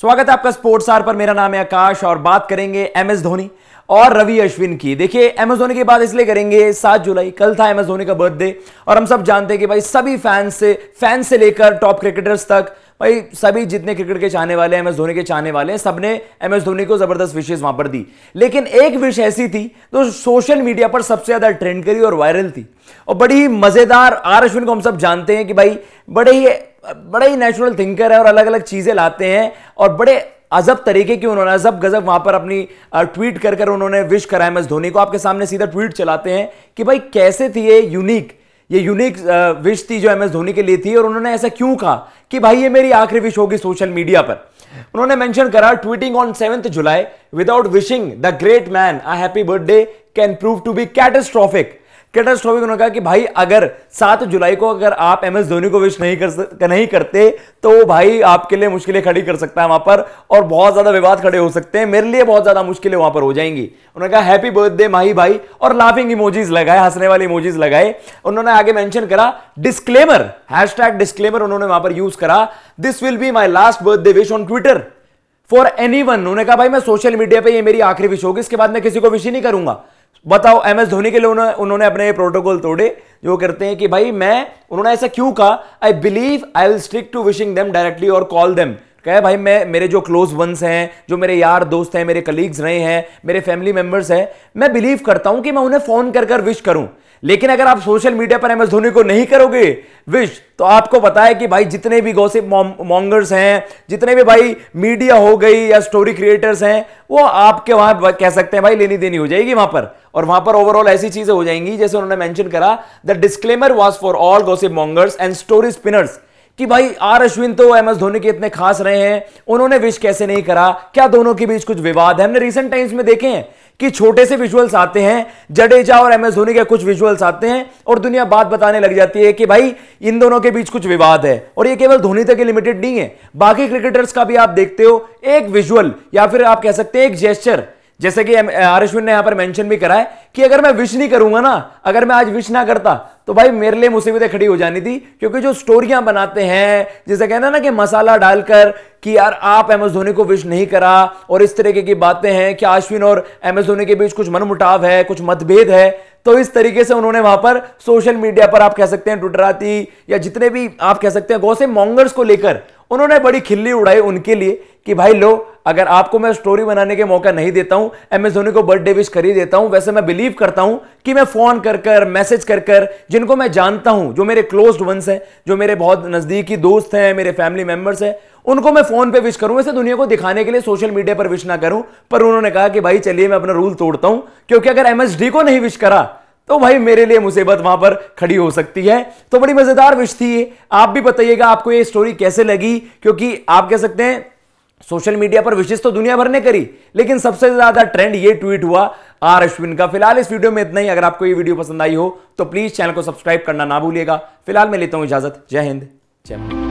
स्वागत है आपका स्पोर्ट्स आर पर मेरा नाम है आकाश और बात करेंगे एम एस धोनी और रवि अश्विन की देखिए एम एस धोनी की बात इसलिए करेंगे सात जुलाई कल था एम एस धोनी का बर्थडे और हम सब जानते हैं कि भाई सभी फैंस से फैंस से लेकर टॉप क्रिकेटर्स तक भाई सभी जितने क्रिकेट के चाहने वाले एम एस धोनी के चाहने वाले हैं सबने एम एस धोनी को ज़बरदस्त विशेष वहां पर दी लेकिन एक विश ऐसी थी तो सोशल मीडिया पर सबसे ज़्यादा ट्रेंड करी और वायरल थी और बड़ी मज़ेदार आर अश्विन को हम सब जानते हैं कि भाई बड़े ही बड़ा ही नेचुरल थिंकर है और अलग अलग चीज़ें लाते हैं और बड़े अजब तरीके की उन्होंने अजब गजब वहां पर अपनी ट्वीट कर कर उन्होंने विश करा एम एस धोनी को आपके सामने सीधा ट्वीट चलाते हैं कि भाई कैसे थी ये यूनिक ये यूनिक विश थी जो एम एस धोनी के लिए थी और उन्होंने ऐसा क्यों कहा कि भाई ये मेरी आखिरी विश होगी सोशल मीडिया पर उन्होंने मेंशन करा tweeting on seventh July without wishing the great man a happy birthday can prove to be catastrophic कैटस उन्होंने कहा कि भाई अगर सात जुलाई को अगर आप एम एस धोनी को विश नहीं कर नहीं करते तो भाई आपके लिए मुश्किलें खड़ी कर सकता है वहां पर और बहुत ज्यादा विवाद खड़े हो सकते हैं मेरे लिए बहुत ज्यादा मुश्किलें वहां पर हो जाएंगी उन्होंने कहा हैप्पी बर्थडे माही भाई और लाफिंग इमोजीज लगाए हंसने वाले इमोजीज लगाए उन्होंने आगे मेंशन करा डिस्क्लेमर हैश डिस्क्लेमर उन्होंने वहां पर यूज करा this will be my last birthday wish on Twitter for anyone उन्होंने कहा भाई मैं सोशल मीडिया पर यह मेरी आखिरी विश होगी इसके बाद मैं किसी को विश ही नहीं करूंगा बताओ एम एस धोनी के लिए उन्होंने उन्होंने अपने ये प्रोटोकॉल तोड़े जो करते हैं कि भाई मैं उन्होंने ऐसा क्यों कहा I believe I will stick to wishing them directly और कॉल देम कहे भाई मैं मेरे जो क्लोज वंस हैं जो मेरे यार दोस्त हैं मेरे कलीग्स रहे हैं मेरे फैमिली मेम्बर्स हैं मैं बिलीव करता हूं कि मैं उन्हें फ़ोन कर कर विश करूं लेकिन अगर आप सोशल मीडिया पर एमएस धोनी को नहीं करोगे विश तो आपको बताया कि भाई जितने भी गौसिप मॉन्गर्स हैं जितने भी भाई मीडिया हो गई या स्टोरी क्रिएटर्स हैं वो आपके वहां कह सकते हैं भाई लेनी देनी हो जाएगी वहां पर और वहां पर ओवरऑल ऐसी चीजें हो जाएंगी जैसे उन्होंने मैंशन करा the disclaimer was for all gossip mongers and story spinners कि भाई आर अश्विन तो एम एस धोनी के इतने खास रहे हैं उन्होंने विश कैसे नहीं करा क्या दोनों के बीच कुछ विवाद है हमने रिसेंट टाइम्स में देखे हैं कि छोटे से विजुअल्स आते हैं जडेजा और एम एस धोनी के कुछ विजुअल्स आते हैं और दुनिया बात बताने लग जाती है कि भाई इन दोनों के बीच कुछ विवाद है और ये केवल धोनी तक लिमिटेड नहीं है बाकी क्रिकेटर्स का भी आप देखते हो एक विजुअल या फिर आप कह सकते हैं एक जेस्चर जैसे कि आर अश्विन ने यहां पर मेंशन भी करा है कि अगर मैं विश नहीं करूंगा ना अगर मैं आज विश ना करता तो भाई मेरे लिए मुसीबतें खड़ी हो जानी थी क्योंकि जो स्टोरियां बनाते हैं जैसे कहना ना कि मसाला डालकर कि यार आप एम एस धोनी को विश नहीं करा और इस तरीके की बातें हैं कि आश्विन और एम एस धोनी के बीच कुछ मनमुटाव है कुछ मतभेद है तो इस तरीके से उन्होंने वहां पर सोशल मीडिया पर आप कह सकते हैं ट्विटराती या जितने भी आप कह सकते हैं गौसे मोंगर्स को लेकर उन्होंने बड़ी खिल्ली उड़ाई उनके लिए कि भाई लो अगर आपको मैं स्टोरी बनाने के मौका नहीं देता हूं एम धोनी को बर्थडे विश कर ही देता हूं वैसे मैं बिलीव करता हूं कि मैं फोन कर कर मैसेज कर कर जिनको मैं जानता हूं जो मेरे क्लोज वंस हैं जो मेरे बहुत नजदीकी दोस्त हैं मेरे फैमिली मेंबर्स हैं उनको मैं फोन पे विश करूं ऐसे दुनिया को दिखाने के लिए सोशल मीडिया पर विश ना करूं पर उन्होंने कहा कि भाई चलिए मैं अपना रूल तोड़ता हूं क्योंकि अगर एमएसडी को नहीं विश करा तो भाई मेरे लिए मुसीबत वहां पर खड़ी हो सकती है तो बड़ी मजेदार विश थी आप भी बताइएगा आपको ये स्टोरी कैसे लगी क्योंकि आप कह सकते हैं सोशल मीडिया पर विशेष तो दुनिया भर ने करी लेकिन सबसे ज्यादा ट्रेंड ये ट्वीट हुआ आर अश्विन का फिलहाल इस वीडियो में इतना ही अगर आपको ये वीडियो पसंद आई हो तो प्लीज चैनल को सब्सक्राइब करना ना भूलिएगा फिलहाल मैं लेता हूं इजाजत जय हिंद जय भारत